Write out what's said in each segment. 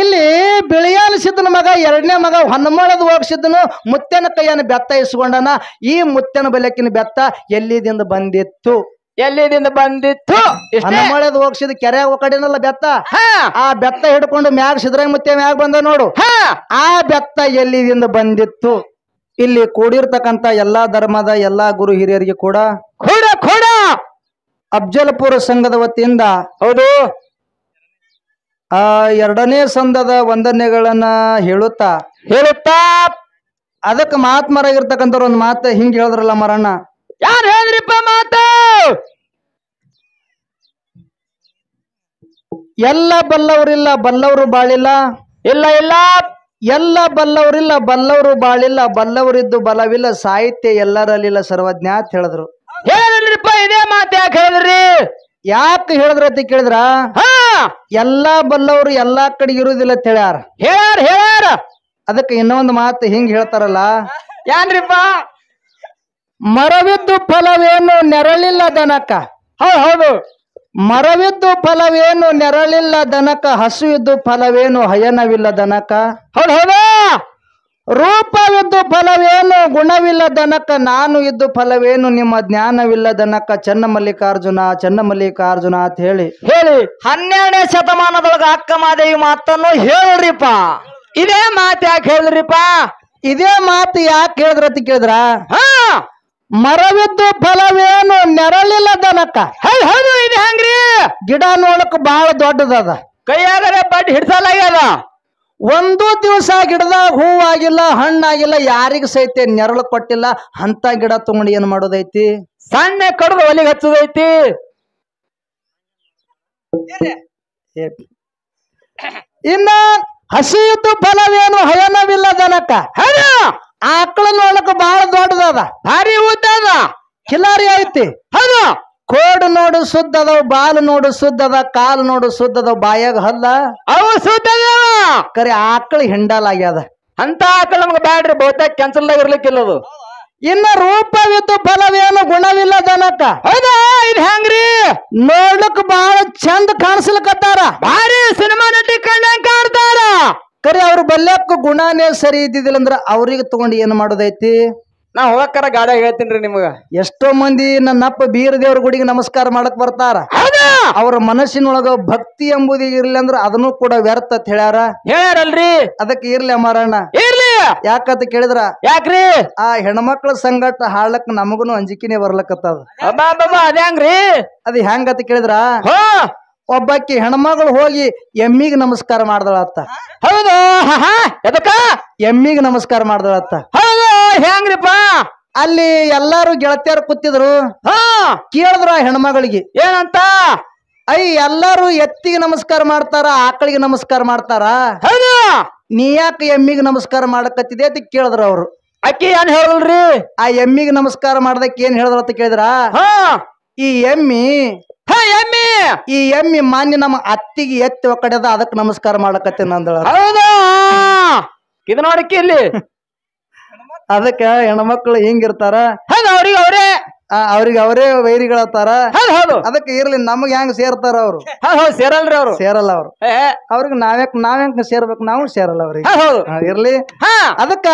ಇಲ್ಲಿ ಬಿಳಿಯಾಲ ಮಗ ಎರಡನೇ ಮಗ ಹೊನ್ನಮಳದ ಹೋಗಿಸಿದ್ದನು ಮುತ್ತನ ಕೈಯನ್ನು ಬೆತ್ತ ಇಸ್ಕೊಂಡನ ಈ ಮುತ್ತನ ಬಲಕಿನ ಬೆತ್ತ ಎಲ್ಲಿದಿಂದ ಬಂದಿತ್ತು ಎಲ್ಲಿದಿಂದ ಬಂದಿತ್ತು ಹೊನ್ನಮಳದ ಹೋಗಿಸಿದ ಕೆರೆ ಕಡೆನಲ್ಲ ಬೆತ್ತ ಆ ಬೆತ್ತ ಹಿಡ್ಕೊಂಡು ಮ್ಯಾಗ ಸಿದ್ರ ಮುತ್ತೆ ಮ್ಯಾಗ ಬಂದ ನೋಡು ಆ ಬೆತ್ತ ಎಲ್ಲಿದಿಂದ ಬಂದಿತ್ತು ಇಲ್ಲಿ ಕೂಡಿರ್ತಕ್ಕಂತ ಎಲ್ಲಾ ಧರ್ಮದ ಎಲ್ಲಾ ಗುರು ಹಿರಿಯರಿಗೆ ಕೂಡ ಕೂಡ ಕೂಡ ಅಫ್ಜಲ್ಪುರ ಸಂಘದ ವತಿಯಿಂದ ಹೌದು ಆ ಎರಡನೇ ಸಂದದ ವಂದನೆಗಳನ್ನ ಹೇಳುತ್ತಾ ಹೇಳುತ್ತಾ ಅದಕ್ಕೆ ಮಾತ್ ಒಂದು ಮಾತು ಹಿಂಗ್ ಹೇಳದ್ರಲ್ಲ ಮರಣ್ಣ ಯಾರು ಹೇಳಿದ್ರಿಪ್ಪ ಮಾತ ಎಲ್ಲ ಬಲ್ಲವರಿಲ್ಲ ಬಲ್ಲವರು ಬಾಳಿಲ್ಲ ಇಲ್ಲ ಇಲ್ಲ ಎಲ್ಲ ಬಲ್ಲವರಿಲ್ಲ ಬಲ್ಲವರು ಬಾಳಿಲ್ಲ ಬಲ್ಲವರಿದ್ದು ಬಲವಿಲ್ಲ ಸಾಹಿತ್ಯ ಎಲ್ಲರಲ್ಲಿಲ್ಲ ಸರ್ವಜ್ಞ ಅಂತ ಹೇಳಿದ್ರು ಹೇಳಿದ್ರಿಪ್ಪ ಇದೇ ಮಾತು ಯಾಕೆ ಹೇಳಿದ್ರಿ ಯಾಕೆ ಹೇಳಿದ್ರ ಅಂತ ಕೇಳಿದ್ರ ಎಲ್ಲಾ ಬಲ್ಲವರು ಎಲ್ಲಾ ಕಡೆ ಇರುವುದಿಲ್ಲ ಅಂತ ಹೇಳ್ಯಾರ ಹೇಳ್ಯಾರ ಹೇಳ್ಯಾರ ಅದಕ್ಕೆ ಇನ್ನೊಂದು ಮಾತು ಹಿಂಗ್ ಹೇಳ್ತಾರಲ್ಲ ಯಾನ್ರಿಪ್ಪ ಮರವಿದ್ದು ಫಲವೇನು ನೆರಳಿಲ್ಲ ದನಕ ಹೌದು ಹೌದು ಮರವಿದ್ದು ಫಲವೇನು ನೆರಳಿಲ್ಲ ದನಕ ಹಸುವಿದ್ದು ಫಲವೇನು ಹಯನವಿಲ್ಲ ದನಕ ಹೌದು ಹೌದಾ ರೂಪವಿದ್ದು ಫಲವೇನು ಗುಣವಿಲ್ಲದನಕ ನಾನು ಇದ್ದು ಫಲವೇನು ನಿಮ್ಮ ಜ್ಞಾನವಿಲ್ಲದನಕ ಚನ್ನ ಮಲ್ಲಿಕಾರ್ಜುನ ಚನ್ನ ಮಲ್ಲಿಕಾರ್ಜುನ ಅಂತ ಹೇಳಿ ಹೇಳಿ ಹನ್ನೆರಡನೇ ಶತಮಾನದೊಳಗ ಅಕ್ಕ ಮಾದೇವಿ ಮಾತನ್ನು ಹೇಳ್ರಿಪ್ಪ ಇದೇ ಮಾತು ಯಾಕೆ ಹೇಳಿದ್ರಿಪ್ಪ ಇದೇ ಮಾತು ಯಾಕೆ ಹೇಳಿದ್ರ ಕೇಳಿದ್ರ ಹಾ ಮರವಿದ್ದು ಫಲವೇನು ನೆರಳಿಲ್ಲ ಹೇ ಹೌದು ಇದು ಹೆಂಗ್ರಿ ಗಿಡ ನೋಡಕ್ ಬಹಳ ದೊಡ್ಡದದ ಕೈಯಾದರೆ ಬಡ್ಡಿ ಹಿಡ್ಸಲಾಗ್ಯದ ಒಂದು ದಿವಸ ಗಿಡದಾಗ ಹೂವಾಗಿಲ್ಲ ಹಣ್ಣಾಗಿಲ್ಲ ಯಾರಿಗೂ ಸಹಿತ ನೆರಳು ಕೊಟ್ಟಿಲ್ಲ ಅಂತ ಗಿಡ ತಗೊಂಡು ಏನ್ ಮಾಡೋದೈತಿ ಸಣ್ಣ ಕಡ್ದು ಒಲಿಗೆ ಹಚ್ಚದೈತಿ ಇನ್ನ ಹಸಿಯುತ್ತು ಫಲವೇನು ಹಯನವಿಲ್ಲ ಜನಕ ಆಕಳ ನೋಡಕ್ ಬಹಳ ದೊಡ್ಡದಾದ ಭಾರಿ ಊಟ ಅದ ಕಿಲಾರಿ ಐತಿ ಹೌದು ಕೋಡು ನೋಡು ಶುದ್ಧದ ಬಾಲ್ ನೋಡು ಸುದ್ದದ ಕಾಲು ನೋಡು ಶುದ್ಧದ ಬಾಯಾಗ ಹಲ್ಲ ಅವು ಸುದ್ದದ ಕರೆ ಆಕಳ ಆಗ್ಯದ ಅಂತ ಆಕಳ ನಮ್ಗೆ ಬ್ಯಾಡ್ರಿ ಬಹುತೇಕ ಕ್ಯಾನ್ಸಲ್ ಇರ್ಲಿಕ್ಕಿಲ್ಲ ಅದು ಇನ್ನ ರೂಪವಿತ್ತು ಫಲವೇನು ಗುಣವಿಲ್ಲ ದನಕ್ಕ ಹೌದಾ ಇದು ಹೆಂಗ್ರಿ ನೋಡ್ಲಕ್ ಬಹಳ ಚಂದ ಕಾಣಿಸ್ಲಕತ್ತಾರ ಭಾರಿ ಸಿನಿಮಾ ನಟಿ ಕಣ್ಣಂಗ್ ಕಾಣ್ತಾರ ಕರೆ ಅವ್ರ ಬಲ್ಯಕ್ಕ ಗುಣನೇ ಸರಿ ಇದ್ದಿದ್ದಿಲ್ಲ ಅಂದ್ರ ಅವ್ರಿಗೆ ತಗೊಂಡು ಏನ್ ಮಾಡೋದೈತಿ ನಾ ಹೋಗಕ್ಕಾರ ಗಾಡಿಯಾಗ ಹೇಳ್ತೀನಿ ರೀ ಎಷ್ಟೋ ಮಂದಿ ನನ್ನಪ್ಪ ಬೀರ ದೇವ್ರ ಗುಡಿಗೆ ನಮಸ್ಕಾರ ಮಾಡಕ್ ಬರ್ತಾರ ಅವ್ರ ಮನಸ್ಸಿನೊಳಗ ಭಕ್ತಿ ಎಂಬುದು ಇರ್ಲಿ ಅಂದ್ರ ಅದನ್ನು ಕೂಡ ವ್ಯರ್ಥ ಅಂತ ಹೇಳ್ಯಾರ ಹೇಳ್ಯಾರಲ್ರಿ ಅದಕ್ಕೆ ಇರ್ಲಿ ಅಮ್ಮಾರಣ್ಣ ಇರ್ಲಿ ಯಾಕಂತ ಕೇಳಿದ್ರ ಯಾಕ್ರಿ ಆ ಹೆಣ್ಮಕ್ಳ ಸಂಗಟ ಹಾಳಕ್ ನಮಗನು ಅಂಜಿಕಿನೇ ಬರ್ಲಕತ್ತದ ಅದ ಅದ್ ಹೆಂಗತ ಕೇಳಿದ್ರ ಒಬ್ಬಾಕಿ ಹೆಣ್ಮಗಳು ಹೋಗಿ ಎಮ್ಮಿಗೆ ನಮಸ್ಕಾರ ಮಾಡ್ದಳತ್ತ ಹೌದು ಎದಕ ಎಮ್ಮಿಗೆ ನಮಸ್ಕಾರ ಮಾಡ್ದಳತ್ತ ಹೌದು ಹೆಂಗ್ರಿಪ್ಪ ಅಲ್ಲಿ ಎಲ್ಲಾರು ಗೆಳತಿಯರು ಕೂತಿದ್ರು ಹಾ ಕೇಳಿದ್ರ ಹೆಣ್ಮಗಳಿಗೆ ಏನಂತ ಅಯ್ಯ ಎಲ್ಲಾರು ಎತ್ತಿಗೆ ನಮಸ್ಕಾರ ಮಾಡ್ತಾರ ಆಕಳಿಗೆ ನಮಸ್ಕಾರ ಮಾಡ್ತಾರ ಹೌದು ನೀ ಯಾಕೆ ಎಮ್ಮಿಗೆ ನಮಸ್ಕಾರ ಮಾಡಕತ್ತಿದೆ ಅಂತ ಕೇಳಿದ್ರು ಅವ್ರು ಅಕ್ಕಿ ಏನ್ ಹೇಳಲ್ರಿ ಆ ಎಮ್ಮಿಗೆ ನಮಸ್ಕಾರ ಮಾಡ್ದಕ್ಕೆ ಏನ್ ಹೇಳದ್ರ ಅಂತ ಕೇಳಿದ್ರ ಹಾ ಈ ಎಮ್ಮಿ ಹಾ ಎಮ್ಮಿ ಈ ಎಮ್ಮಿ ಮಾನ್ಯ ನಮ್ಮ ಅತ್ತಿಗೆ ಎತ್ತಿ ಕಡೆದ ಅದಕ್ಕೆ ನಮಸ್ಕಾರ ಮಾಡಕತ್ತೀನಿ ಅಂದಳ ಹೌದಾ ಇದು ಇಲ್ಲಿ ಅದಕ್ಕೆ ಹೆಣ್ಮಕ್ಳು ಹಿಂಗಿರ್ತಾರ ಹೌದು ಅವ್ರಿಗೆ ಅವರೇ ಅವ್ರಿಗೆ ಅವರೇ ವೈರಿಗಳತ್ತಾರ ಹೌದು ಹೌದು ಅದಕ್ಕೆ ಇರ್ಲಿ ನಮಗೆ ಹೆಂಗ್ ಸೇರ್ತಾರ ಅವ್ರು ಹೌದು ಸೇರಲ್ರಿ ಅವ್ರು ಸೇರಲ್ಲ ಅವ್ರು ಏ ಅವ್ರಿಗೆ ನಾವ್ಯಾಕ್ ನಾವ್ಯಾಂಕ ಸೇರ್ಬೇಕು ನಾವು ಸೇರಲ್ಲ ಅವ್ರಿಗೆ ಹೌದು ಇರ್ಲಿ ಅದಕ್ಕ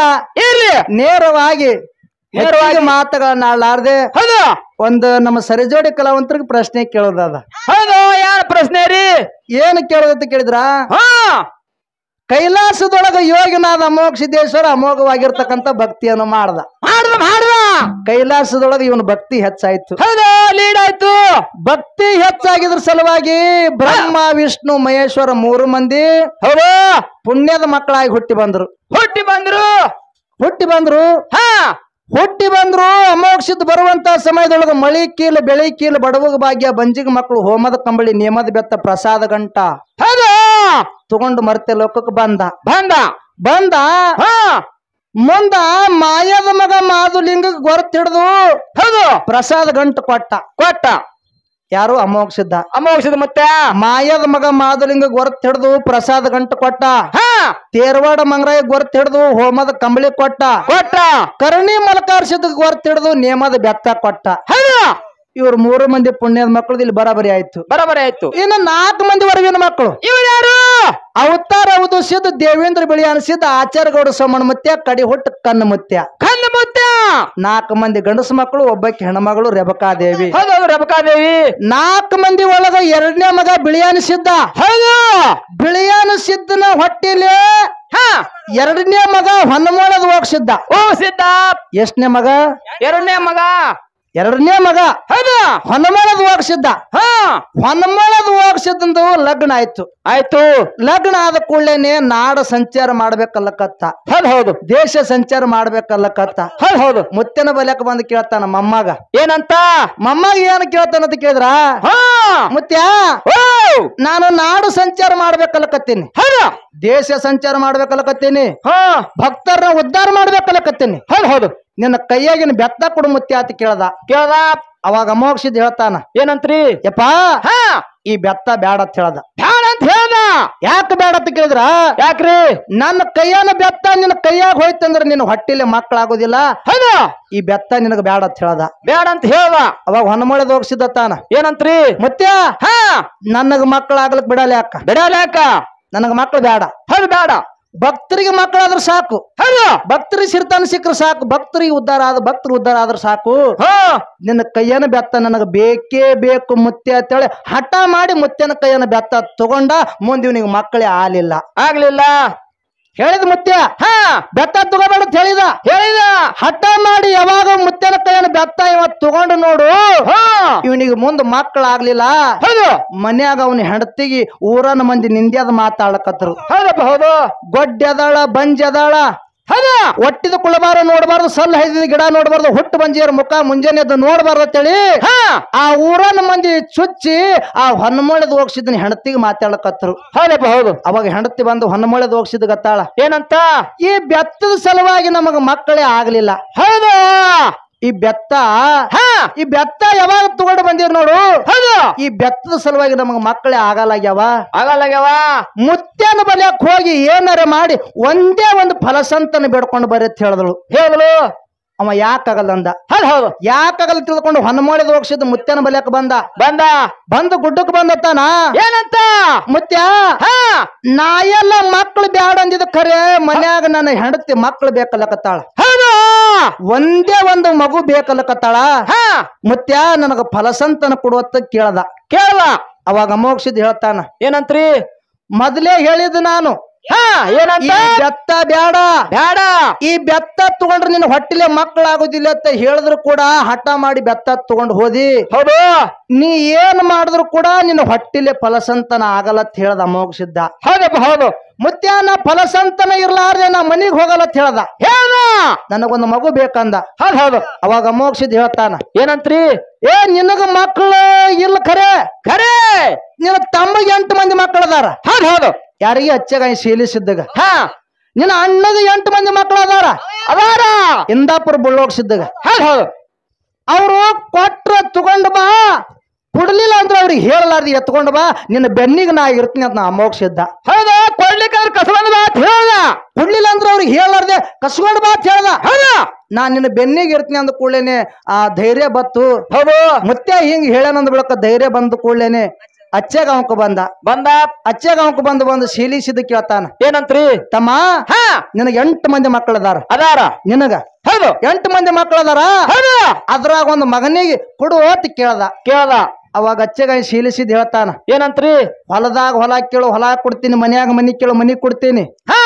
ಇರ್ಲಿ ನೇರವಾಗಿ ಹೆಚ್ಚಿಗೆ ಮಾತುಗಳನ್ನಾಡಲಾರ್ದೆ ಹೌದು ಒಂದು ನಮ್ಮ ಸರಿಜೋಡಿ ಕಲಾವಂತರಿಗೆ ಪ್ರಶ್ನೆ ಕೇಳೋದದ ಹೌದು ಯಾರ ಪ್ರಶ್ನೆ ರೀ ಏನು ಕೇಳೋದಂತ ಕೇಳಿದ್ರ ಹಾ ಕೈಲಾಸದೊಳಗ ಯೋಗಿನಾದ ಮೋಕ್ಷಿದ್ದೇಶ್ವರ ಅಮೋಘವಾಗಿರ್ತಕ್ಕಂತ ಭಕ್ತಿಯನ್ನು ಮಾಡ್ದ ಮಾಡ್ದ ಮಾಡ್ದ ಕೈಲಾಸದೊಳಗ ಇವನ ಭಕ್ತಿ ಹೆಚ್ಚಾಯ್ತು ಹೌದು ಲೀಡ್ ಆಯಿತು ಭಕ್ತಿ ಹೆಚ್ಚಾಗಿದ್ರ ಸಲುವಾಗಿ ಬ್ರಹ್ಮ ವಿಷ್ಣು ಮಹೇಶ್ವರ ಮೂರು ಮಂದಿ ಹೌದು ಪುಣ್ಯದ ಮಕ್ಕಳಾಗಿ ಹುಟ್ಟಿ ಬಂದ್ರು ಹುಟ್ಟಿ ಬಂದ್ರು ಹುಟ್ಟಿ ಬಂದ್ರು ಹಾ ಹುಟ್ಟಿ ಬಂದ್ರು ಅಮೋಕ್ಷದ ಬರುವಂತ ಸಮಯದೊಳಗೆ ಮಳಿ ಕೀಲು ಬೆಳಿ ಕೀಲು ಬಡವಗ ಭಾಗ್ಯ ಬಂಜಿಗ ಮಕ್ಕಳು ಹೋಮದ ಕಂಬಳಿ ನಿಯಮದ ಬೆತ್ತ ಪ್ರಸಾದ ಗಂಟ ತಗೊಂಡು ಮರ್ತೆ ಲೋಕಕ್ಕೆ ಬಂದ ಬಂದ ಬಂದ ಮುಂದ ಮಾಯದ ಮಗ ಮಾದು ಲಿಂಗಕ್ಕೆ ಗೊರತ್ ಹೌದು ಪ್ರಸಾದ ಗಂಟು ಕೊಟ್ಟ ಕೊಟ್ಟ ಯಾರು ಅಮೋಕ್ಷಿದ್ದ ಅಮೋಕ್ಷಿದ ಮತ್ತೆ ಮಾಯದ ಮಗ ಮಾದಲಿಂಗ ಗೊರ್ತ್ ಹಿಡಿದು ಪ್ರಸಾದ ಗಂಟು ಕೊಟ್ಟ ತೇರ್ವಾಡ ಮಂಗರಾಯ ಗೊರ್ತ್ ಹಿಡಿದು ಹೋಮದ ಕಂಬಳಿ ಕೊಟ್ಟ ಕೊಟ್ಟ ಕರ್ಣಿ ಮಲಕಾರ್ಸಿದ ಗೊರ್ತ್ ಹಿಡಿದು ನೇಮದ ಬೆತ್ತ ಕೊಟ್ಟ ಇವ್ರ ಮೂರು ಮಂದಿ ಪುಣ್ಯದ ಮಕ್ಕಳು ಇಲ್ಲಿ ಬರಬರಿ ಆಯ್ತು ಬರಬರಿ ಆಯ್ತು ಇನ್ನು ನಾಲ್ಕು ಮಂದಿ ವರ್ಗಿನ ಮಕ್ಕಳು ಇವ್ರು ಯಾರು ಅವತಾರ ಹೌದು ದೇವೇಂದ್ರ ಬಿಳಿ ಅನಿಸಿದ್ದ ಆಚಾರ್ಯಗೌಡ ಸಮಣ ಮುತ್ಯ ಕಡಿ ಹೊಟ್ಟ ಕಣ್ಣು ಮುತ್ಯ ಕಣ್ಣು ನಾಲ್ಕು ಮಂದಿ ಗಂಡಸು ಮಕ್ಕಳು ಒಬ್ಬಕ್ಕೆ ಹೆಣ್ಮಗಳು ರೆಬಕಾದೇವಿ ಹೌದು ದೇವಿ ನಾಲ್ಕು ಮಂದಿ ಒಳಗ ಎರಡನೇ ಮಗ ಬಿಳಿ ಅನಿಸಿದ್ದ ಹೌದು ಬಿಳಿ ಸಿದ್ಧನ ಹೊಟ್ಟಿಲಿ ಎರಡನೇ ಮಗ ಹೊನ್ನಮೋಳದ ಹೋಗ್ಸಿದ್ದ ಹೋಗ್ಸಿದ್ದ ಓ ಎಷ್ಟನೇ ಮಗ ಎರಡನೇ ಮಗ ಎರಡನೇ ಮಗ ಹೌದು ಹೊನ್ನಮಳದ ಹೋಗ್ಸಿದ್ದ ಹಾ ಹೊನ್ನಮಳದ ಹೋಗ್ಸಿದ್ದಂದು ಲಗ್ನ ಆಯ್ತು ಆಯ್ತು ಲಗ್ನ ಆದ ಕೂಡಲೇನೆ ನಾಡ ಸಂಚಾರ ಮಾಡ್ಬೇಕಲ್ಲಕತ್ತ ಹೌದು ಹೌದು ದೇಶ ಸಂಚಾರ ಮಾಡ್ಬೇಕಲ್ಲಕತ್ತ ಹೌದು ಹೌದು ಮುತ್ತಿನ ಬಲಕ ಬಂದು ಕೇಳ್ತಾನ ಮಮ್ಮಗ ಏನಂತ ಮಮ್ಮಗ ಏನ್ ಕೇಳ್ತಾನ ಅಂತ ಕೇಳಿದ್ರ ಮುತ್ಯ ನಾನು ನಾಡು ಸಂಚಾರ ಮಾಡ್ಬೇಕಲ್ಲಕತ್ತೀನಿ ಹೌದು ದೇಶ ಸಂಚಾರ ಮಾಡ್ಬೇಕಲ್ಲಕತ್ತೀನಿ ಹ ಭಕ್ತರನ್ನ ಉದ್ಧಾರ ಮಾಡ್ಬೇಕಲ್ಲಕತ್ತೀನಿ ಹೌದು ಹೌದು ನಿನ್ನ ಕೈಯಾಗಿನ ಬೆತ್ತ ಕೊಡು ಮತ್ತೆ ಆತ ಕೇಳ್ದ ಕೇಳದ ಅವಾಗ ಅಮೋಕ್ಷಿದ್ ಹೇಳ್ತಾನ ಏನಂತ್ರಿ ಯಪ್ಪ ಹಾ ಈ ಬೆತ್ತ ಬ್ಯಾಡ ಅಂತ ಹೇಳ್ದ ಬ್ಯಾಡ ಅಂತ ಹೇಳ್ದ ಯಾಕೆ ಬ್ಯಾಡ ಅಂತ ಕೇಳಿದ್ರ ಯಾಕ್ರಿ ನನ್ನ ಕೈಯಾನ ಬೆತ್ತ ನಿನ್ನ ಕೈಯಾಗ ಹೋಯ್ತಂದ್ರೆ ನಿನ್ನ ಹೊಟ್ಟಿಲಿ ಮಕ್ಕಳಾಗೋದಿಲ್ಲ ಹೌದ ಈ ಬೆತ್ತ ನಿನಗ ಬ್ಯಾಡ ಅಂತ ಹೇಳ್ದ ಬ್ಯಾಡ ಅಂತ ಹೇಳ್ದ ಅವಾಗ ಹೊನಮೊಳೆದ ಹೋಗ್ಸಿದ್ದ ತಾನ ಏನಂತ್ರಿ ಮತ್ತೆ ಹಾ ನನಗ ಮಕ್ಕಳಾಗ್ಲಕ್ ಬಿಡಲ ಯಾಕ ಬಿಡಲ ಯಾಕ ನನಗ ಮಕ್ಕಳು ಬ್ಯಾಡ ಹೌದು ಬ್ಯಾಡ ಭಕ್ತರಿಗೆ ಮಕ್ಕಳಾದ್ರೆ ಸಾಕು ಭಕ್ತರಿಗೆ ಸಿರ್ತಾನ ಸಿಕ್ಕರೆ ಸಾಕು ಭಕ್ತರಿಗೆ ಉದ್ಧಾರ ಆದ ಭಕ್ತರು ಉದ್ಧಾರ ಆದ್ರೆ ಸಾಕು ನಿನ್ನ ಕೈಯನ ಬೆತ್ತ ನನಗೆ ಬೇಕೇ ಬೇಕು ಮುತ್ತೆ ಅಂತೇಳಿ ಹಠ ಮಾಡಿ ಮುತ್ತೆನ ಕೈಯನ್ನು ಬೆತ್ತ ತಗೊಂಡ ಮುಂದಿವ್ನಿಗೆ ಮಕ್ಕಳೇ ಆಲಿಲ್ಲ ಆಗ್ಲಿಲ್ಲ ಹೇಳಿದ ಮುತ್ಯ ಹಾ ಬೆತ್ತ ತಗೋಬೇಡ ಅಂತ ಹೇಳಿದ ಹೇಳಿದ ಹಠ ಮಾಡಿ ಯಾವಾಗ ಮುತ್ಯನ ಕೈಯನ್ನು ಬೆತ್ತ ಇವ ತಗೊಂಡು ನೋಡು ಇವನಿಗೆ ಮುಂದೆ ಮಕ್ಕಳಾಗ್ಲಿಲ್ಲ ಹೌದು ಮನ್ಯಾಗ ಅವನ ಹೆಂಡತಿಗಿ ಊರನ ಮಂದಿ ನಿಂದ್ಯಾದ ಮಾತಾಡಕತ್ತರು ಹೌದಪ್ಪ ಹೌದು ಗೊಡ್ಡೆದಳ ಬಂಜದಳ ಹೌದ ಒಟ್ಟಿದ ಕುಳಬಾರ ನೋಡಬಾರ್ದು ಸಲ್ ಹೈದಿದ ಗಿಡ ನೋಡಬಾರ್ದು ಹುಟ್ಟು ಬಂಜಿಯರ ಮುಖ ಮುಂಜಾನೆ ಅದು ನೋಡಬಾರ್ದು ಅಂತೇಳಿ ಆ ಊರನ್ ಮಂದಿ ಚುಚ್ಚಿ ಆ ಹೊನ್ನಮೊಳೆದ ಹೋಗ್ಸಿದ್ನ ಹೆಂಡತಿಗೆ ಮಾತಾಡಕತ್ತರು ಹೌದಪ್ಪ ಹೌದು ಅವಾಗ ಹೆಂಡತಿ ಬಂದು ಹೊನ್ನಮೊಳೆದ ಹೋಗ್ಸಿದ್ ಗತ್ತಾಳ ಏನಂತ ಈ ಬೆತ್ತದ ಸಲುವಾಗಿ ನಮಗ ಮಕ್ಕಳೇ ಆಗ್ಲಿಲ್ಲ ಹೌದಾ ಈ ಬೆತ್ತ ಈ ಬೆತ್ತ ಯಾವಾಗ ತಗೊಂಡು ಬಂದಿರ್ ನೋಡು ಈ ಬೆತ್ತದ ಸಲುವಾಗಿ ನಮಗ್ ಮಕ್ಕಳೇ ಆಗಲ್ಲ ಆಗಲಾಗ್ಯಾವ ಮುತ್ತೆನ ಬಲಿಯಕ್ ಹೋಗಿ ಏನಾರ ಮಾಡಿ ಒಂದೇ ಒಂದು ಫಲಸಂತನ ಬೇಡ್ಕೊಂಡು ಬರೀತ್ ಹೇಳಿದಳು ಹೇಳಿದಳು ಅವ ಯಾಕಾಗಲ್ಲ ಅಂದ ಹಲ್ ಹೌದು ಯಾಕಾಗಲ್ಲ ತಿಳ್ಕೊಂಡು ಹೊನ್ಮೋಳಿದ ಹೋಗ್ಸಿದ್ ಮುತ್ತೇನ ಬಲಿಯಕ್ ಬಂದ ಬಂದ ಬಂದು ಗುಡ್ಡಕ್ ಬಂದತ್ತಾನ ಏನಂತ ಮುತ್ತ ನಾ ಎಲ್ಲ ಮಕ್ಳು ಬ್ಯಾಡ ಅಂದಿದ ಖರೆ ಮನ್ಯಾಗ ನನ್ನ ಹೆಂಡತಿ ಮಕ್ಳು ಬೇಕಲ್ಲ ಕತ್ತಾಳ ಒಂದೇ ಒಂದು ಮಗು ಬೇಕಲ್ಲ ಹಾ ನನಗ ಫಲಸಂತನ ಕೊಡುವತ್ತ ಕೇಳ್ದ ಕೇಳ ಅವಾಗ ಅಮೋಕ್ಷದ್ ಹೇಳ್ತಾನ ಏನಂತ್ರಿ ಮೊದಲೇ ಹೇಳಿದ್ ನಾನು ಹಾ ಬೆತ್ತ ಬ್ಯಾಡ ಬ್ಯಾಡ ಈ ಬೆತ್ತ ತಗೊಂಡ್ರೆ ನಿನ್ನ ಹೊಟ್ಟಿಲೆ ಮಕ್ಕಳಾಗುದಿಲ್ಲ ಅಂತ ಹೇಳಿದ್ರು ಕೂಡ ಹಠ ಮಾಡಿ ಬೆತ್ತ ತಗೊಂಡ್ ಹೋದಿ ಹೌದು ನೀ ಏನ್ ಮಾಡಿದ್ರು ಕೂಡ ನಿನ್ನ ಹೊಟ್ಟಿಲೆ ಫಲಸಂತನ ಆಗಲ್ಲ ಅಂತ ಹೇಳ್ದ ಹೌದಪ್ಪ ಹೌದು ನಾ ಫಲಸಂತನ ಇರ್ಲಾರ್ದೆ ನಾ ಮನಿಗ್ ಹೋಗಲ್ಲ ಅಂತ ಹೇ ನನಗೊಂದು ಮಗು ಬೇಕಂದ ಹೌದ್ ಹೌದು ಅವಾಗ ಮೋಕ್ಷಿದ್ ಹೇಳ್ತಾನ ಏನಂತ್ರಿ ಏ ನಿನಗ ಮಕ್ಕಳು ಇಲ್ಲ ಖರೆ ಖರೆ ನಿನ್ನ ತಮ್ಮ ಎಂಟು ಮಂದಿ ಮಕ್ಕಳು ಅದಾರ ಹೌದ್ ಹೌದು ಯಾರಿಗೆ ಹಚ್ಚಗ ಶೀಲಿಸಿದ್ದಾಗ ಹಾ ನಿನ್ನ ಅಣ್ಣದ ಎಂಟು ಮಂದಿ ಮಕ್ಕಳು ಅದಾರ ಅದಾರ ಇಂದಾಪುರ ಬುಳ್ಳೋಗ್ಸಿದ್ದಾಗ ಹೌದ್ ಹೌದು ಅವರು ಕೊಟ್ರ ತಗೊಂಡ್ ಬಾ ಕೊಡ್ಲಿಲ್ಲ ಅಂದ್ರೆ ಅವ್ರಿಗೆ ಹೇಳಲಾರ್ದು ಎತ್ಕೊಂಡು ಬಾ ನಿನ್ನ ಬೆನ್ನಿಗೆ ನಾ ಇರ್ತೀನಿ ಅಂತ ನಾ ಮೋಕ್ಷಿದ್ದ ಹೌದಾ ಕೊಡ್ಲಿಕ್ಕಾದ್ರೆ ಕಸ್ಕೊಂಡು ಬಾ ಅಂತ ಹೇಳ್ದ ಕೊಡ್ಲಿಲ್ಲ ಅಂದ್ರೆ ಅವ್ರಿಗೆ ಹೇಳಲಾರ್ದೆ ಕಸ್ಕೊಂಡು ಬಾತ್ ಅಂತ ಹೇಳ್ದ ಹೌದಾ ನಾ ನಿನ್ನ ಬೆನ್ನಿಗೆ ಇರ್ತೀನಿ ಅಂದ ಕೂಡಲೇನೆ ಆ ಧೈರ್ಯ ಬತ್ತು ಹೌದು ಮತ್ತೆ ಹಿಂಗ್ ಹೇಳೇನಂದ ಬಿಡಕ ಧೈರ್ಯ ಬಂದು ಕೂಡಲೇನೆ ಅಚ್ಚೆಗಾಂಕ ಬಂದ ಬಂದ ಅಚ್ಚೆಗಾಂಕ ಬಂದು ಬಂದು ಶೀಲಿಸಿದ ಕೇಳ್ತಾನ ಏನಂತ್ರಿ ತಮ್ಮ ಹಾ ನಿನಗ ಎಂಟು ಮಂದಿ ಮಕ್ಕಳದಾರ ಅದಾರ ನಿನಗ ಹೌದು ಎಂಟು ಮಂದಿ ಮಕ್ಕಳದಾರ ಹೌದು ಅದ್ರಾಗ ಒಂದು ಮಗನಿಗೆ ಕೊಡು ಅಂತ ಕೇಳ್ದ ಕೇಳ್ದ ಅವಾಗ ಅಚ್ಚೆಗ ಶೀಲಿಸಿದ್ ಹೇಳ್ತಾನ ಏನಂತ್ರಿ ಹೊಲದಾಗ ಹೊಲ ಕೇಳು ಹೊಲ ಕೊಡ್ತೀನಿ ಮನ್ಯಾಗ ಮನಿ ಕೇಳು ಮನಿ ಕೊಡ್ತೀನಿ ಹಾ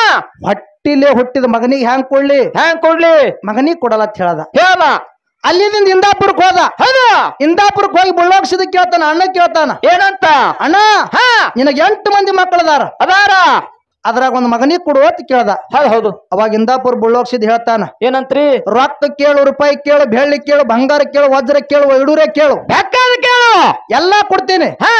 ಹೊಟ್ಟಿಲೆ ಹುಟ್ಟಿದ ಮಗನಿಗೆ ಹ್ಯಾಂಗ್ ಕೊಡ್ಲಿ ಹ್ಯಾಂಗ್ ಕೊಡ್ಲಿ ಮಗನಿಗೆ ಕೊಡಲ್ಲ ಅಂತ ಹೇಳದ ಹೇಳ ಅಲ್ಲಿಂದ ಇಂದಾಪುರಕ್ಕೆ ಹೋದ ಹೌದ ಇಂದಾಪುರಕ್ಕೆ ಹೋಗಿ ಬುಳ್ಳೋಗ್ಸಿದ ಕೇಳ್ತಾನ ಅಣ್ಣ ಕೇಳ್ತಾನ ಏನಂತ ಅಣ್ಣ ಹಾ ನಿನಗೆ ಎಂಟು ಮಂದಿ ಮಕ್ಕಳದಾರ ಅದಾರ ಅದ್ರಾಗ ಒಂದ್ ಮಗನಿಗೆ ಕೊಡು ಅಂತ ಕೇಳ್ದ ಹೌದು ಹೌದು ಅವಾಗ ಇಂದಾಪುರ ಬುಳ್ಳೋಗ್ಸಿದ್ ಹೇಳ್ತಾನ ಏನಂತ್ರಿ ರೊಕ್ಕ ಕೇಳು ರೂಪಾಯಿ ಕೇಳು ಬೆಳ್ಳಿ ಕೇಳು ಬಂಗಾರ ಕೇಳು ವಜ್ರ ಕೇಳು ಇಡೂರೆ ಕೇಳು ಎಲ್ಲ ಕೊಡ್ತೇನೆ ಹಾ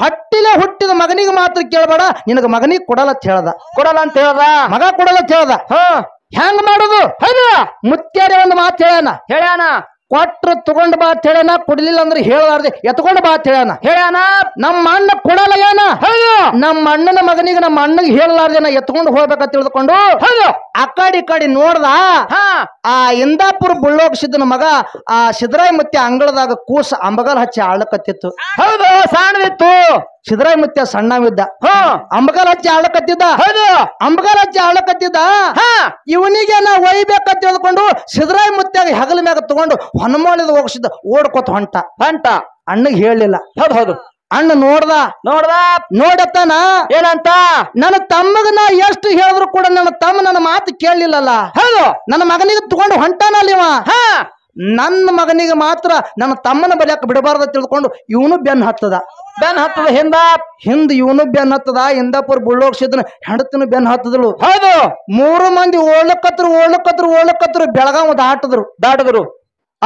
ಹೊಟ್ಟಿಲೆ ಹುಟ್ಟಿದ ಮಗನಿಗೆ ಮಾತ್ರ ಕೇಳಬೇಡ ನಿನಗ ಮಗನಿಗೆ ಕೊಡಲ್ಲ ಅಂತ ಕೊಡಲ್ಲ ಅಂತ ಹೇಳದ ಮಗ ಕೊಡಲ್ಲ ಹೇಳದ ಹೇಳ್ದ ಹೆಂಗ್ ಮಾಡುದು ಹೌದು ಮುತ್ಯಾರಿ ಒಂದು ಮಾತು ಹೇಳ್ಯಾನ ಹೇಳ್ಯಾನ ಕೊಟ್ರು ತಗೊಂಡ್ ಬಾತ್ ಅಂತ ಹೇಳ್ಯಾನ ಕೊಡ್ಲಿಲ್ಲ ಅಂದ್ರೆ ಹೇಳಲಾರ್ದೆ ಎತ್ಕೊಂಡ್ ಬಾತ್ ಹೇಳ್ಯಾನ ಹೇಳ್ಯಾನ ನಮ್ಮ ಅಣ್ಣ ಕೊಡಲ್ಲ ಏನ ಹೌದು ನಮ್ಮ ಅಣ್ಣನ ಮಗನಿಗೆ ನಮ್ಮ ಅಣ್ಣಗೆ ಹೇಳಲಾರ್ದೆ ನಾ ಎತ್ಕೊಂಡು ಹೋಗ್ಬೇಕಂತ ತಿಳಿದುಕೊಂಡು ಹೌದು ಅಕ್ಕಡಿ ಕಡಿ ನೋಡ್ದ ಹಾ ಆ ಇಂದಾಪುರ ಬುಳ್ಳೋಕ್ ಸಿದ್ದನ ಮಗ ಆ ಸಿದ್ದರಾಯ ಮುತ್ಯ ಅಂಗಳದಾಗ ಕೂಸ ಅಂಬಗಲ್ ಹಚ್ಚಿ ಆಳಕತ್ತಿತ್ತು ಹೌದು ಸಣ್ಣದಿತ್ತು ಸಿದ್ದರಾಯ ಮುತ್ಯ ಸಣ್ಣ ಹಾ ಅಂಬಗಲ್ ಹಚ್ಚಿ ಆಳಕತ್ತಿದ್ದ ಹೌದು ಅಂಬಗಲ್ ಹಚ್ಚಿ ಆಳಕತ್ತಿದ್ದ ಹಾ ಇವನಿಗೆ ನಾ ಒಯ್ಬೇಕಂತ ತಿಳ್ಕೊಂಡು ಸಿದ್ದರಾಯ ಮುತ್ಯಾಗ ಹಗಲ ಮ್ಯಾಗ ತಗೊಂಡು ಹೊನಮಾಳಿದ ಹೋಗಿಸಿದ್ದ ಓಡ್ಕೊತ ಹೊಂಟ ಹೊಂಟ ಅಣ್ಣಗೆ ಹೇಳಿಲ್ಲ ಹೌದು ಹೌದು ಅಣ್ಣ ನೋಡ್ದ ನೋಡ್ದ ನೋಡತ್ತಾನ ಏನಂತ ನನ್ನ ತಮ್ಮಗ ನಾ ಎಷ್ಟು ಹೇಳಿದ್ರು ಕೂಡ ನನ್ನ ತಮ್ಮ ನನ್ನ ಮಾತು ಕೇಳಲಿಲ್ಲಲ್ಲ ಹೌದು ನನ್ನ ಮಗನಿಗೆ ತಗೊಂಡು ಹೊಂಟಾನಲ್ಲಿ ಇವ ನನ್ನ ಮಗನಿಗೆ ಮಾತ್ರ ನನ್ನ ತಮ್ಮನ ಬಲಿಯಾಕ ಬಿಡಬಾರ್ದ ತಿಳ್ಕೊಂಡು ಇವನು ಬೆನ್ ಹತ್ತದ ಬೆನ್ ಹತ್ತದ ಹಿಂದ ಹಿಂದ ಇವನು ಬೆನ್ ಹತ್ತದ ಹಿಂದಾಪುರ್ ಬುಳ್ಳೋಗ್ಸಿದ್ನ ಹೆಂಡತಿನ ಬೆನ್ ಹತ್ತದಳು ಹೌದು ಮೂರು ಮಂದಿ ಓಡಕತ್ರು ಓಡಕತ್ರು ಓಡಕತ್ರು ಬೆಳಗಾವ್ ದಾಟದ್ರು ದಾಟದ್ರು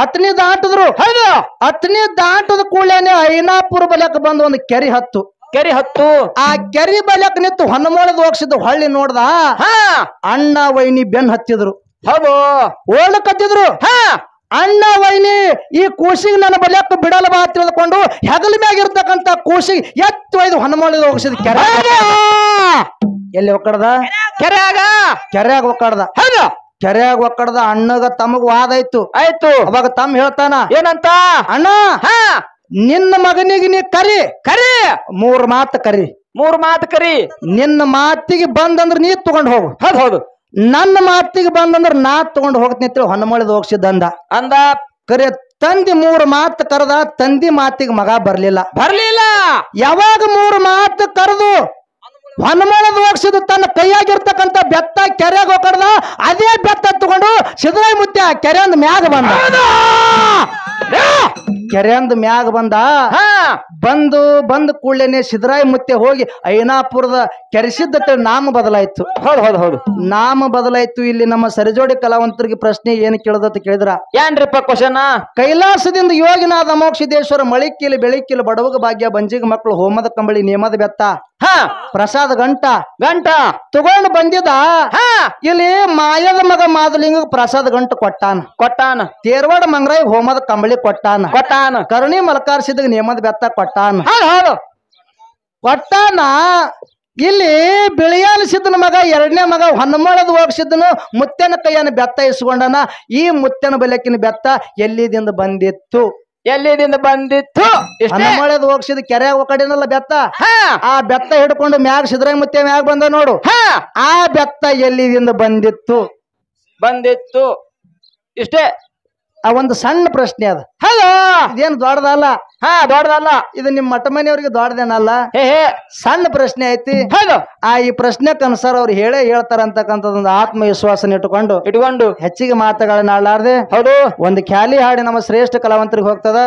ಹತ್ತನೇ ದಾಟಿದ್ರು ಹೌದು ದಾಟದ ಕೂಡಲೇನೆ ಐನಾಪುರ ಬಲಕ್ ಬಂದು ಒಂದು ಕೆರೆ ಹತ್ತು ಕೆರೆ ಹತ್ತು ಆ ಕೆರೆ ಬಲಕ್ ನಿಂತು ಹೊನ್ನಮೂಳದ ಹೋಗ್ಸಿದ್ದು ಹೊಳ್ಳಿ ನೋಡ್ದ ಹಾ ಅಣ್ಣ ವೈನಿ ಬೆನ್ ಹತ್ತಿದ್ರು ಹೌದು ಕತ್ತಿದ್ರು ಹಾ ಅಣ್ಣ ವೈನಿ ಈ ಕೂಸಿಗೆ ನನ್ನ ಬಲಕ್ ಬಿಡಲ್ಲ ಬಾ ತಿಳಿದುಕೊಂಡು ಹೆಗಲ ಮ್ಯಾಗಿರ್ತಕ್ಕಂತ ಕೂಸಿ ಎತ್ತು ಒಯ್ದು ಹೊನ್ನಮೂಳದ ಕೆರೆ ಎಲ್ಲಿ ಒಕ್ಕಡ್ದ ಕೆರೆ ಆಗ ಕೆರೆ ಆಗ ಒಕ್ಕಡ್ದ ಹೌದು ಕೆರೆಯಾಗ ಒಕ್ಕಡದ ಅಣ್ಣಗ ತಮಗ ವಾದ ಆಯ್ತು ಆಯ್ತು ಅವಾಗ ತಮ್ಮ ಹೇಳ್ತಾನ ಏನಂತ ಅಣ್ಣ ಹಾ ನಿನ್ನ ಮಗನಿಗೆ ನೀ ಕರಿ ಕರಿ ಮೂರ್ ಮಾತು ಕರಿ ಮೂರ್ ಮಾತು ಕರಿ ನಿನ್ನ ಮಾತಿಗೆ ಬಂದಂದ್ರ ನೀ ತಗೊಂಡ್ ಹೋಗು ಹೌದು ಹೌದು ನನ್ನ ಮಾತಿಗೆ ಬಂದಂದ್ರ ನಾ ತಗೊಂಡ್ ಹೋಗ್ತೀನಿ ಹೊನ್ನಮಳಿದ ಹೋಗ್ಸಿದ್ದ ಅಂದ ಅಂದ ಕರಿ ತಂದಿ ಮೂರು ಮಾತು ಕರೆದ ತಂದಿ ಮಾತಿಗೆ ಮಗ ಬರ್ಲಿಲ್ಲ ಬರ್ಲಿಲ್ಲ ಯಾವಾಗ ಮೂರು ಮಾತು ಕರೆದು ಹನುಮಾನ ಹೋಗ್ಸಿದ ತನ್ನ ಕೈಯಾಗಿರ್ತಕ್ಕಂಥ ಬೆತ್ತ ಕೆರೆಗೆ ಹೋಗ್ಕಡ್ದ ಅದೇ ಬೆತ್ತ ತಗೊಂಡು ಸಿದ್ದರಾಮಯ್ಯ ಮುತ್ಯ ಕೆರೆ ಒಂದು ಮ್ಯಾಗ ಬಂದ ಕೆರೆಯಂದ ಮ್ಯಾಗ ಬಂದ ಹಾ ಬಂದು ಬಂದ ಕೂಡಲೇನೆ ಸಿದ್ದರಾಯ ಮುತ್ತೆ ಹೋಗಿ ಐನಾಪುರದ ಕೆರೆಸಿದ್ದ ನಾಮ ಬದಲಾಯ್ತು ಹೌದು ಹೌದು ಹೌದು ನಾಮ ಬದಲಾಯ್ತು ಇಲ್ಲಿ ನಮ್ಮ ಸರಿಜೋಡಿ ಕಲಾವಂತರಿಗೆ ಪ್ರಶ್ನೆ ಏನು ಕೇಳದತ್ತ ಕೇಳಿದ್ರ ಏನ್ರಿಪ್ಪ ಕ್ವಶನ್ ಕೈಲಾಸದಿಂದ ಯೋಗಿನಾದ ಮೋಕ್ಷಿದೇಶ್ವರ ಮಳಿಕೀಲು ಬೆಳಿಕ್ಕಿಲಿ ಬಡವಗ ಭಾಗ್ಯ ಬಂಜಿಗ ಮಕ್ಕಳು ಹೋಮದ ಕಂಬಳಿ ನೇಮದ ಬೆತ್ತ ಹಾ ಪ್ರಸಾದ ಗಂಟ ಗಂಟ ತಗೊಂಡು ಬಂದಿದ ಹಾ ಇಲ್ಲಿ ಮಾಯದ ಮಗ ಮಾದಲಿಂಗ ಪ್ರಸಾದ ಗಂಟ ಕೊಟ್ಟಾನ ಕೊಟ್ಟಾನ ತೇರ್ವಾಡ ಮಂಗ್ರಾಯಿ ಹೋಮದ ಕಂಬಳಿ ಕೊಟ್ಟಾನ ಕೊಟ್ಟ ಕೊಟ್ಟಾನ ಕರುಣಿ ನೇಮದ ಬೆತ್ತ ಕೊಟ್ಟಾನ ಹಾ ಕೊಟ್ಟಾನ ಇಲ್ಲಿ ಬಿಳಿಯಾಲ ಮಗ ಎರಡನೇ ಮಗ ಹೊನ್ನಮಳದ ಹೋಗಿಸಿದ್ನು ಮುತ್ತನ ಕೈಯನ್ನು ಬೆತ್ತ ಇಸ್ಕೊಂಡನ ಈ ಮುತ್ತನ ಬಲಕಿನ ಬೆತ್ತ ಎಲ್ಲಿದಿಂದ ಬಂದಿತ್ತು ಎಲ್ಲಿದಿಂದ ಬಂದಿತ್ತು ಹೊನ್ನಮಳದ ಹೋಗ್ಸಿದ ಕೆರೆ ಕಡೆನಲ್ಲ ಬೆತ್ತ ಆ ಬೆತ್ತ ಹಿಡ್ಕೊಂಡು ಮ್ಯಾಗ ಸಿದ್ರೆ ಮುತ್ತೆ ಮ್ಯಾಗ ಬಂದ ನೋಡು ಆ ಬೆತ್ತ ಎಲ್ಲಿದಿಂದ ಬಂದಿತ್ತು ಬಂದಿತ್ತು ಇಷ್ಟೇ ಆ ಒಂದು ಸಣ್ಣ ಪ್ರಶ್ನೆ ಅದ ಹಲೋ ಇದೇನು ದೊಡ್ಡದಲ್ಲ ಹಾ ದೊಡ್ಡದಲ್ಲ ಇದು ನಿಮ್ಮ ಮಠ ಮನೆಯವ್ರಿಗೆ ದೊಡ್ಡದೇನಲ್ಲ ಹೇ ಸಣ್ಣ ಪ್ರಶ್ನೆ ಐತಿ ಹೌದು ಆ ಈ ಪ್ರಶ್ನೆ ಅನುಸಾರ ಅವ್ರು ಹೇಳೇ ಹೇಳ್ತಾರ ಆತ್ಮವಿಶ್ವಾಸನ ಇಟ್ಟುಕೊಂಡು ಇಟ್ಕೊಂಡು ಹೆಚ್ಚಿಗೆ ಮಾತುಗಳನ್ನ ಆಡಲಾರ್ದೆ ಹೌದು ಒಂದು ಖ್ಯಾಲಿ ಹಾಡಿ ನಮ್ಮ ಶ್ರೇಷ್ಠ ಕಲಾವಂತರಿಗೆ ಹೋಗ್ತದ